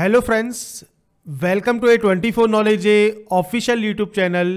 hello friends welcome to a twenty four knowledge a official YouTube channel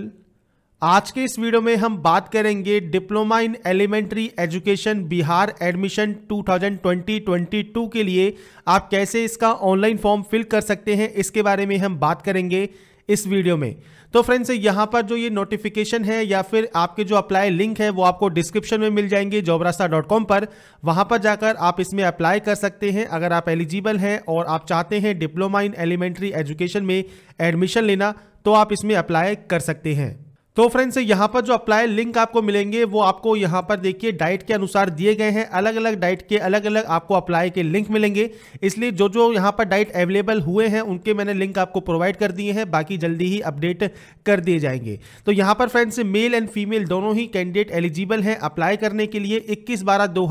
आज के इस video में हम बात करेंगे diploma in elementary education Bihar admission 2020 22 के लिए आप कैसे इसका ऑनलाइन फॉर्म फिल कर सकते हैं इसके बारे में हम बात करेंगे इस वीडियो में तो फ्रेंड्स यहाँ पर जो ये नोटिफिकेशन है या फिर आपके जो अप्लाई लिंक है वो आपको डिस्क्रिप्शन में मिल जाएंगे जॉबरास्ता पर वहाँ पर जाकर आप इसमें अप्लाई कर सकते हैं अगर आप एलिजिबल हैं और आप चाहते हैं डिप्लोमा इन एलिमेंट्री एजुकेशन में एडमिशन लेना तो आप इसमें अप्लाई कर सकते हैं तो फ्रेंड्स यहाँ पर जो अप्लाई लिंक आपको मिलेंगे वो आपको यहाँ पर देखिए डाइट के अनुसार दिए गए हैं अलग अलग डाइट के अलग अलग आपको अप्लाई के लिंक मिलेंगे इसलिए जो जो यहाँ पर डाइट अवेलेबल हुए हैं उनके मैंने लिंक आपको प्रोवाइड कर दिए हैं बाकी जल्दी ही अपडेट कर दिए जाएंगे तो यहाँ पर फ्रेंड्स मेल एंड फीमेल दोनों ही कैंडिडेट एलिजिबल हैं अप्लाई करने के लिए इक्कीस बारह दो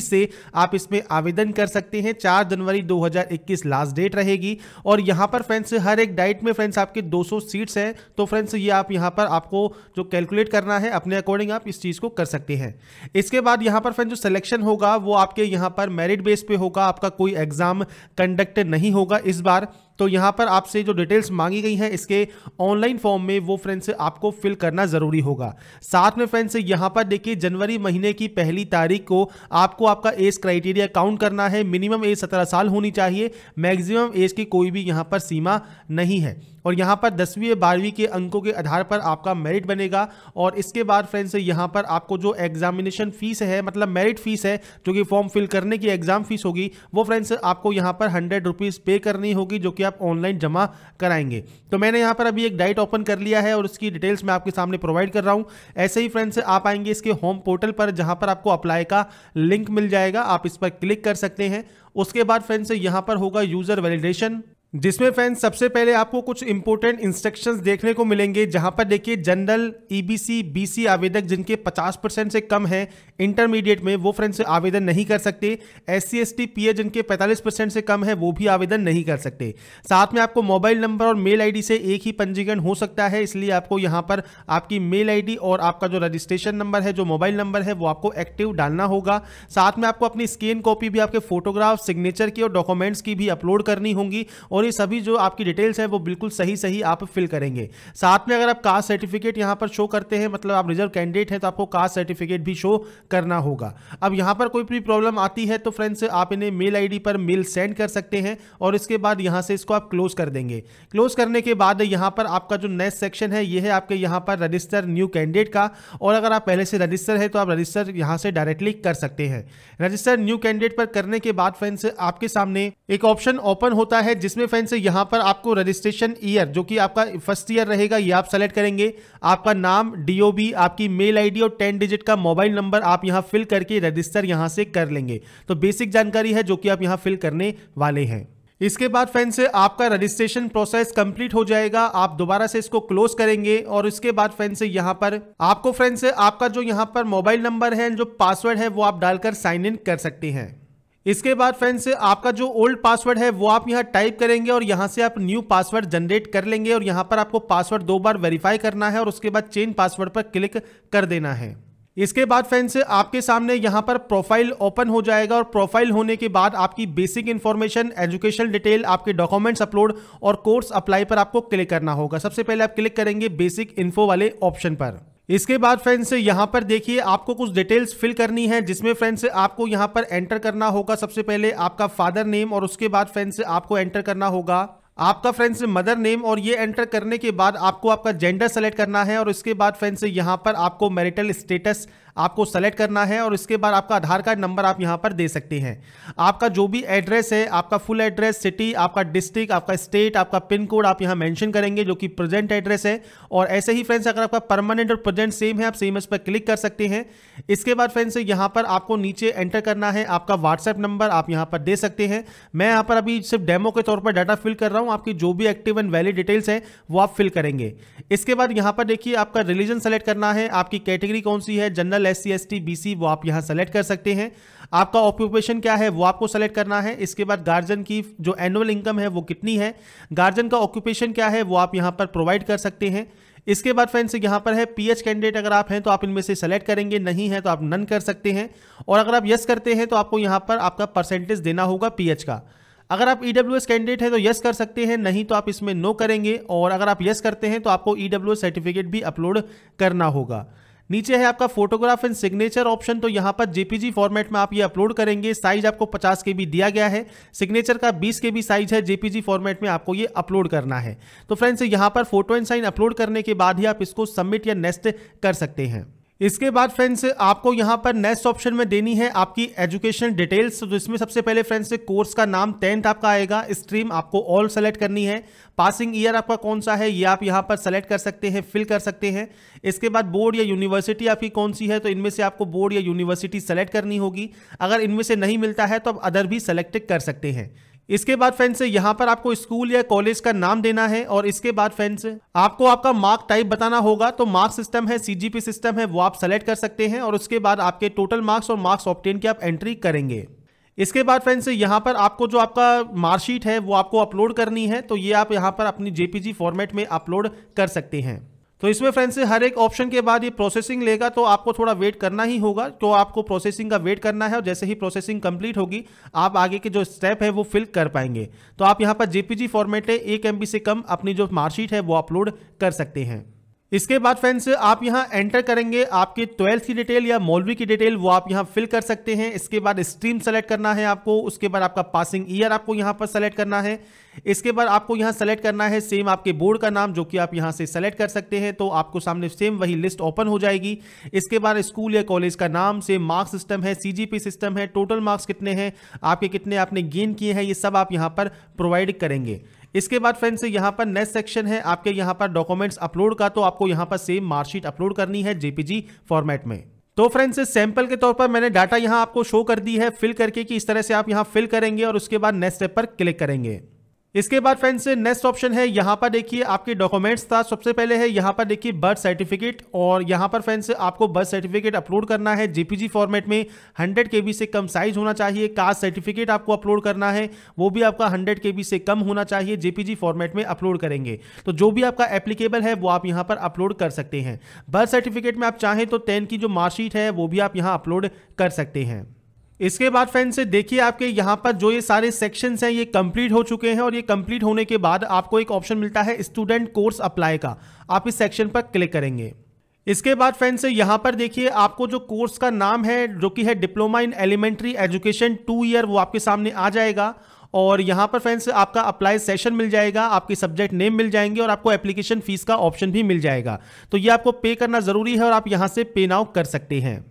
से आप इसमें आवेदन कर सकते हैं चार जनवरी दो लास्ट डेट रहेगी और यहाँ पर फ्रेंड्स हर एक डाइट में फ्रेंड्स आपके दो सीट्स हैं तो फ्रेंड्स ये आप यहाँ पर आपको जो कैलकुलेट करना है अपने अकॉर्डिंग आप इस चीज़ को कर सकते हैं इसके बाद यहाँ पर फ्रेंड जो सिलेक्शन होगा वो आपके यहाँ पर मेरिट बेस पे होगा आपका कोई एग्ज़ाम कंडक्ट नहीं होगा इस बार तो यहाँ पर आपसे जो डिटेल्स मांगी गई हैं इसके ऑनलाइन फॉर्म में वो फ्रेंड्स आपको फिल करना ज़रूरी होगा साथ में फ्रेंड्स यहाँ पर देखिए जनवरी महीने की पहली तारीख को आपको आपका एज क्राइटेरिया काउंट करना है मिनिमम एज सत्रह साल होनी चाहिए मैक्सिमम एज की कोई भी यहाँ पर सीमा नहीं है और यहाँ पर दसवीं या बारहवीं के अंकों के आधार पर आपका मेरिट बनेगा और इसके बाद फ्रेंड्स यहाँ पर आपको जो एग्जामिनेशन फीस है मतलब मेरिट फीस है जो कि फॉर्म फिल करने की एग्जाम फीस होगी वो फ्रेंड्स आपको यहाँ पर हंड्रेड रुपीज़ पे करनी होगी जो कि आप ऑनलाइन जमा कराएंगे तो मैंने यहाँ पर अभी एक डाइट ओपन कर लिया है और उसकी डिटेल्स मैं आपके सामने प्रोवाइड कर रहा हूँ ऐसे ही फ्रेंड्स आप आएंगे इसके होम पोर्टल पर जहाँ पर आपको अप्लाई का लिंक मिल जाएगा आप इस पर क्लिक कर सकते हैं उसके बाद फ्रेंड्स यहाँ पर होगा यूज़र वैलिडेशन जिसमें फैंस सबसे पहले आपको कुछ इंपॉर्टेंट इंस्ट्रक्शंस देखने को मिलेंगे जहां पर देखिए जनरल ईबीसी बीसी आवेदक जिनके 50 परसेंट से कम है इंटरमीडिएट में वो फ्रेंड्स आवेदन नहीं कर सकते S C S T P A जिनके 45 परसेंट से कम है वो भी आवेदन नहीं कर सकते साथ में आपको मोबाइल नंबर और मेल आई से एक ही पंजीकरण हो सकता है इसलिए आपको यहाँ पर आपकी मेल आई और आपका जो रजिस्ट्रेशन नंबर है जो मोबाइल नंबर है वो आपको एक्टिव डालना होगा साथ में आपको अपनी स्कैन कॉपी भी आपके फोटोग्राफ सिग्नेचर की और डॉक्यूमेंट्स की भी अपलोड करनी होगी और और ये सभी जो आपकी डिटेल्स है वो बिल्कुल सही सही आप फिल करेंगे साथ में अगर आप कास्ट सर्टिफिकेट यहां पर शो करते हैं मतलब आप रिजर्व कैंडिडेट हैं तो आपको कास्ट सर्टिफिकेट भी शो करना होगा अब यहां पर कोई भी प्रॉब्लम आती है तो फ्रेंड्स आप इन्हें मेल आई पर मेल सेंड कर सकते हैं और इसके बाद यहां से इसको आप क्लोज कर देंगे क्लोज करने के बाद यहां पर आपका जो नेक्स्ट सेक्शन है ये है आपके यहां पर रजिस्टर न्यू कैंडिडेट का और अगर आप पहले से रजिस्टर है तो आप रजिस्टर यहां से डायरेक्टली कर सकते हैं रजिस्टर न्यू कैंडिडेट पर करने के बाद फ्रेंड्स आपके सामने एक ऑप्शन ओपन होता है जिसमें डिफेंस है यहाँ पर आपको रजिस्ट्रेशन ईयर जो कि आपका फर्स्ट ईयर रहेगा ये आप सेलेक्ट करेंगे आपका नाम डीओबी आपकी मेल आईडी और टेन डिजिट का मोबाइल नंबर आप यहाँ फिल करके रजिस्टर यहाँ से कर लेंगे तो बेसिक जानकारी है जो कि आप यहाँ फिल करने वाले हैं इसके बाद फ्रेंड्स आपका रजिस्ट्रेशन प्रोसेस कंप्लीट हो जाएगा आप दोबारा से इसको क्लोज करेंगे और इसके बाद फ्रेंड्स यहां पर आपको फ्रेंड्स आपका जो यहां पर मोबाइल नंबर है जो पासवर्ड है वो आप डालकर साइन इन कर सकते हैं इसके बाद फ्रेंड्स आपका जो ओल्ड पासवर्ड है वो आप यहाँ टाइप करेंगे और यहाँ से आप न्यू पासवर्ड जनरेट कर लेंगे और यहाँ पर आपको पासवर्ड दो बार वेरीफाई करना है और उसके बाद चेंज पासवर्ड पर क्लिक कर देना है इसके बाद फ्रेंड्स आपके सामने यहाँ पर प्रोफाइल ओपन हो जाएगा और प्रोफाइल होने के बाद आपकी बेसिक इन्फॉर्मेशन एजुकेशन डिटेल आपके डॉक्यूमेंट्स अपलोड और कोर्स अप्लाई पर आपको क्लिक करना होगा सबसे पहले आप क्लिक करेंगे बेसिक इन्फो वाले ऑप्शन पर इसके बाद फ्रेंड्स यहाँ पर देखिए आपको कुछ डिटेल्स फिल करनी है जिसमें फ्रेंड्स आपको यहाँ पर एंटर करना होगा सबसे पहले आपका फादर नेम और उसके बाद फ्रेंड्स आपको एंटर करना होगा आपका फ्रेंड्स मदर नेम और ये एंटर करने के बाद आपको आपका जेंडर सेलेक्ट करना है और इसके बाद फ्रेंड्स यहाँ पर आपको मैरिटल स्टेटस आपको सेलेक्ट करना है और इसके बाद आपका आधार कार्ड नंबर आप यहाँ पर दे सकते हैं आपका जो भी एड्रेस है आपका फुल एड्रेस सिटी आपका डिस्ट्रिक्ट आपका स्टेट आपका पिन कोड आप यहाँ मैंशन करेंगे जो कि प्रेजेंट एड्रेस है और ऐसे ही फ्रेंड्स अगर आपका परमानेंट और प्रेजेंट सेम है आप सेम इस पर क्लिक कर सकते हैं इसके बाद फ्रेंड्स यहाँ पर आपको नीचे एंटर करना है आपका व्हाट्सएप नंबर आप यहाँ पर दे सकते हैं मैं यहाँ पर अभी सिर्फ डेमो के तौर पर डाटा फिल कर रहा हूँ आपकी जो भी एक्टिव एंड वैलिड डिटेल्स है वो आप फिल करेंगे इसके बाद यहाँ पर देखिए आपका रिलीजन सेलेक्ट करना है आपकी कैटेगरी कौन सी है general general S C S T B C वो आप यहाँ सेलेक्ट कर सकते हैं आपका ऑक्यूपेशन क्या है वो आपको सेलेक्ट करना है इसके बाद गार्जियन की जो एनुअल इनकम है वो कितनी है गार्जियन का ऑक्यूपेशन क्या है वो आप यहाँ पर प्रोवाइड कर सकते हैं इसके बाद फ्रेंड्स यहाँ पर है पीएच कैंडिडेट अगर आप हैं तो आप इनमें से सेलेक्ट करेंगे नहीं है तो आप नन कर सकते हैं और अगर आप यस करते हैं तो आपको यहाँ पर आपका परसेंटेज देना होगा पीएच का अगर आप ई e कैंडिडेट हैं तो यस कर सकते हैं नहीं तो आप इसमें नो करेंगे और अगर आप यस करते हैं तो आपको ई e सर्टिफिकेट भी अपलोड करना होगा नीचे है आपका फोटोग्राफ एंड सिग्नेचर ऑप्शन तो यहाँ पर जेपीजी फॉर्मेट में आप ये अपलोड करेंगे साइज आपको 50 के भी दिया गया है सिग्नेचर का 20 के बी साइज है जेपीजी फॉर्मेट में आपको ये अपलोड करना है तो फ्रेंड्स यहाँ पर फोटो एंड साइन अपलोड करने के बाद ही आप इसको सबमिट या नेस्ट कर सकते हैं इसके बाद फ्रेंड्स आपको यहाँ पर नेक्स्ट ऑप्शन में देनी है आपकी एजुकेशन डिटेल्स तो इसमें सबसे पहले फ्रेंड्स कोर्स का नाम टेंथ आपका आएगा स्ट्रीम आपको ऑल सेलेक्ट करनी है पासिंग ईयर आपका कौन सा है ये आप यहाँ पर सेलेक्ट कर सकते हैं फिल कर सकते हैं इसके बाद बोर्ड या यूनिवर्सिटी आपकी कौन सी है तो इनमें से आपको बोर्ड या यूनिवर्सिटी सेलेक्ट करनी होगी अगर इनमें से नहीं मिलता है तो आप अदर भी सेलेक्ट कर सकते हैं इसके बाद फ्रेंड्स यहाँ पर आपको स्कूल या कॉलेज का नाम देना है और इसके बाद फ्रेंड्स आपको आपका मार्क टाइप बताना होगा तो मार्क सिस्टम है सीजीपी सिस्टम है वो आप सेलेक्ट कर सकते हैं और उसके बाद आपके टोटल मार्क्स और मार्क्स ऑप्टेन की आप एंट्री करेंगे इसके बाद फ्रेंड्स यहाँ पर आपको जो आपका मार्कशीट है वो आपको अपलोड करनी है तो ये आप यहाँ पर अपनी जेपीजी फॉर्मेट में अपलोड कर सकते हैं तो इसमें फ्रेंड्स हर एक ऑप्शन के बाद ये प्रोसेसिंग लेगा तो आपको थोड़ा वेट करना ही होगा तो आपको प्रोसेसिंग का वेट करना है और जैसे ही प्रोसेसिंग कंप्लीट होगी आप आगे के जो स्टेप है वो फिल कर पाएंगे तो आप यहाँ पर जेपीजी फॉर्मेट है एक एम से कम अपनी जो मार्कशीट है वो अपलोड कर सकते हैं इसके बाद फ्रेंड्स आप यहाँ एंटर करेंगे आपके ट्वेल्थ की डिटेल या मौलवी की डिटेल वो आप यहाँ फिल कर सकते हैं इसके बाद स्ट्रीम सेलेक्ट करना है आपको उसके बाद आपका पासिंग ईयर आपको यहाँ पर सेलेक्ट करना है इसके बाद आपको यहां सेलेक्ट करना है सेम आपके बोर्ड का नाम जो कि आप यहां से सेलेक्ट कर सकते हैं तो आपको सामने सेम वही लिस्ट ओपन हो जाएगी इसके बाद स्कूल या कॉलेज का नाम सेम मार्क्स सिस्टम है सीजीपी सिस्टम है टोटल मार्क्स कितने हैं आपके कितने आपने गेन किए हैं ये सब आप यहाँ पर प्रोवाइड करेंगे इसके बाद फ्रेंड्स यहाँ पर नेक्स्ट सेक्शन है आपके यहाँ पर डॉक्यूमेंट्स अपलोड का तो आपको यहाँ पर सेम मार्कशीट अपलोड करनी है जेपीजी फॉर्मेट में तो फ्रेंड्स इस सैंपल के तौर पर मैंने डाटा यहां आपको शो कर दी है फिल करके कि इस तरह से आप यहां फिल करेंगे और उसके बाद नेक्स्ट स्टेप पर क्लिक करेंगे इसके बाद फ्रेंड्स नेक्स्ट ऑप्शन है यहाँ पर देखिए आपके डॉक्यूमेंट्स था सबसे पहले है यहाँ पर देखिए बर्थ सर्टिफिकेट और यहाँ पर फ्रेंड्स आपको बर्थ सर्टिफिकेट अपलोड करना है जीपीजी फॉर्मेट में 100 के से कम साइज होना चाहिए कास्ट सर्टिफिकेट आपको अपलोड करना है वो भी आपका 100 के से कम होना चाहिए जेपीजी फॉर्मेट में अपलोड करेंगे तो जो भी आपका एप्लीकेबल है वो आप यहाँ पर अपलोड कर सकते हैं बर्थ सर्टिफिकेट में आप चाहें तो टेन की जो मार्कशीट है वो भी आप यहाँ अपलोड कर सकते हैं इसके बाद फ्रेंड्स देखिए आपके यहाँ पर जो ये सारे सेक्शंस हैं ये कंप्लीट हो चुके हैं और ये कंप्लीट होने के बाद आपको एक ऑप्शन मिलता है स्टूडेंट कोर्स अप्लाई का आप इस सेक्शन पर क्लिक करेंगे इसके बाद फ्रेंड्स यहाँ पर देखिए आपको जो कोर्स का नाम है जो कि है diploma in elementary education two year वो आपके सामने आ जाएगा और यहाँ पर फ्रेंड्स आपका अप्लाई सेशन मिल जाएगा आपके सब्जेक्ट नेम मिल जाएंगे और आपको एप्लीकेशन फीस का ऑप्शन भी मिल जाएगा तो ये आपको पे करना ज़रूरी है और आप यहाँ से पे नाउ कर सकते हैं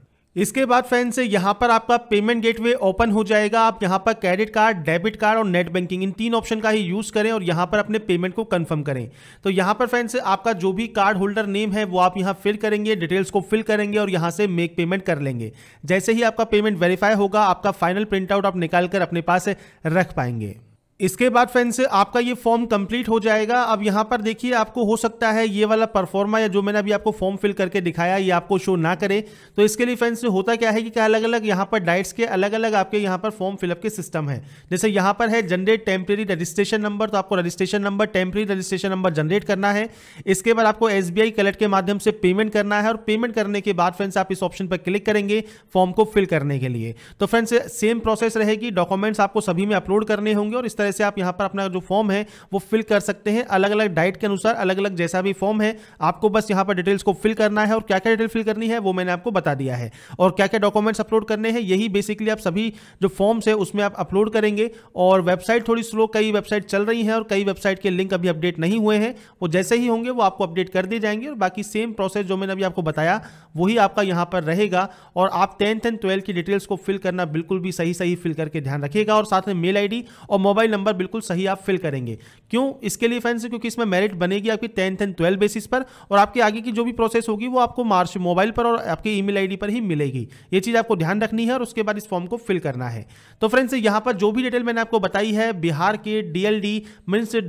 इसके बाद फ्रेंड्स यहाँ पर आपका पेमेंट गेटवे ओपन हो जाएगा आप यहाँ पर क्रेडिट कार्ड डेबिट कार्ड और नेट बैंकिंग इन तीन ऑप्शन का ही यूज़ करें और यहाँ पर अपने पेमेंट को कंफर्म करें तो यहाँ पर फ्रेंड्स आपका जो भी कार्ड होल्डर नेम है वो आप यहाँ फिल करेंगे डिटेल्स को फिल करेंगे और यहाँ से मेक पेमेंट कर लेंगे जैसे ही आपका पेमेंट वेरीफाई होगा आपका फाइनल प्रिंटआउट आप निकाल कर अपने पास रख पाएंगे इसके बाद फ्रेंड्स आपका ये फॉर्म कंप्लीट हो जाएगा अब यहाँ पर देखिए आपको हो सकता है ये वाला परफॉर्मा या जो मैंने अभी आपको फॉर्म फिल करके दिखाया ये आपको शो ना करे तो इसके लिए फ्रेंड्स होता क्या है कि क्या अलग अलग यहाँ पर डाइट्स के अलग अलग आपके यहाँ पर फॉर्म फिलअप के सिस्टम है जैसे यहाँ पर है जनरेट टेम्प्रेरी रजिस्ट्रेशन नंबर तो आपको registration number temporary registration number generate करना है इसके बाद आपको एस बी के माध्यम से पेमेंट करना है और पेमेंट करने के बाद फ्रेंड्स आप इस ऑप्शन पर क्लिक करेंगे फॉर्म को फिल करने के लिए तो फ्रेंड्स सेम प्रोसेस रहेगी डॉक्यूमेंट्स आपको सभी में अपलोड करने होंगे और इस तरह से आप यहाँ पर अपना जो फॉर्म है वो फिल कर सकते हैं अलग अलग डाइट के अनुसार अलग अलग जैसा भी फॉर्म है आपको बस यहाँ पर डिटेल्स को फिल करना है और क्या क्या डिटेल फिल करनी है वो मैंने आपको बता दिया है और क्या क्या डॉक्यूमेंट्स अपलोड करने हैं यही बेसिकली आप सभी जो फॉर्म्स है उसमें आप अपलोड करेंगे और वेबसाइट थोड़ी स्लो कई वेबसाइट चल रही है और कई वेबसाइट के लिंक अभी अपडेट नहीं हुए हैं वो जैसे ही होंगे वो आपको अपडेट कर दिए जाएंगे और बाकी सेम प्रोसेस जो मैंने अभी आपको बताया वही आपका यहाँ पर रहेगा और आप टेंथ एंड ट्वेल्थ की डिटेल्स को फिल करना बिल्कुल भी सही सही फिल करके ध्यान रखिएगा और साथ में मेल आईडी और मोबाइल नंबर नंबर बिल्कुल सही आप फिल करेंगे क्यों इसके लिए फ्रेंड्स क्योंकि इसमें मेरिट बनेगी आपकी टेंथ एंड ट्वेल्थ बेसिस पर और आपके आगे की जो भी प्रोसेस होगी वो आपको मार्च मोबाइल पर और आपके ई मेल पर ही मिलेगी ये चीज़ आपको ध्यान रखनी है और उसके बाद इस फॉर्म को फिल करना है तो फ्रेंड्स यहाँ पर जो भी डिटेल मैंने आपको बताई है बिहार के D L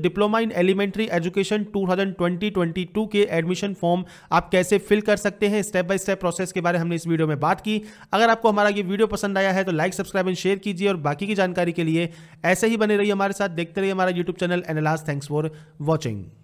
diploma in elementary education two के एडमिशन फॉर्म आप कैसे फिल कर सकते हैं स्टेप बाय स्टेप प्रोसेस के बारे में हमने इस वीडियो में बात की अगर आपको हमारा ये वीडियो पसंद आया है तो लाइक सब्सक्राइब एंड शेयर कीजिए और बाकी की जानकारी के लिए ऐसे ही बने रहिए हमारे साथ देखते रहिए हमारा यूट्यूब चैनल एनालाज थैंक्स फॉर वॉचिंग